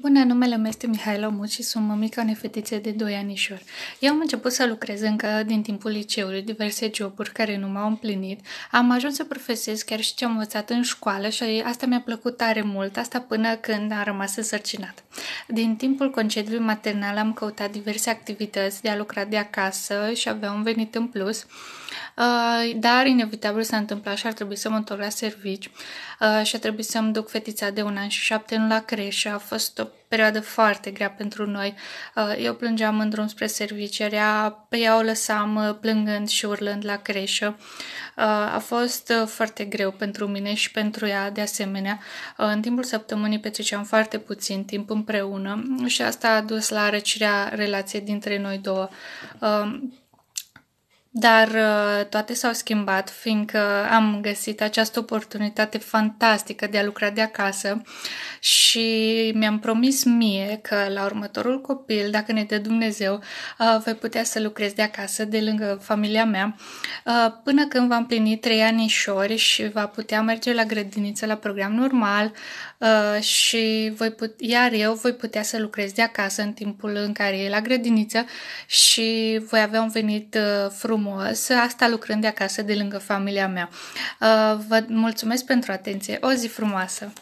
Bună, numele meu este Mihaela Mut și sunt mămica unei fetițe de 2 anișori. Eu am început să lucrez încă din timpul liceului, diverse joburi care nu m-au împlinit. Am ajuns să profesez chiar și ce am învățat în școală și asta mi-a plăcut tare mult, asta până când am rămas însărcinat. Din timpul concediului maternal am căutat diverse activități de a lucra de acasă și aveam un venit în plus, uh, dar inevitabil s-a întâmplat și ar trebui să mă întorc la servici uh, și a trebuit să-mi duc fetița de un an și șapte în la creșă. A fost o perioadă foarte grea pentru noi. Uh, eu plângeam în drum spre serviciu, era pe ea o lăsam uh, plângând și urlând la creșă. Uh, a fost foarte greu pentru mine și pentru ea de asemenea. În timpul săptămânii petreceam foarte puțin timp împreună și asta a dus la răcirea relației dintre noi două. Dar uh, toate s-au schimbat, fiindcă am găsit această oportunitate fantastică de a lucra de acasă și mi-am promis mie că la următorul copil, dacă ne dă Dumnezeu, uh, voi putea să lucrez de acasă, de lângă familia mea, uh, până când va împlini trei ani și va putea merge la grădiniță, la program normal și voi put- iar eu voi putea să lucrez de acasă în timpul în care e la grădiniță și voi avea un venit frumos frumos, asta lucrând de acasă de lângă familia mea. Uh, vă mulțumesc pentru atenție, o zi frumoasă!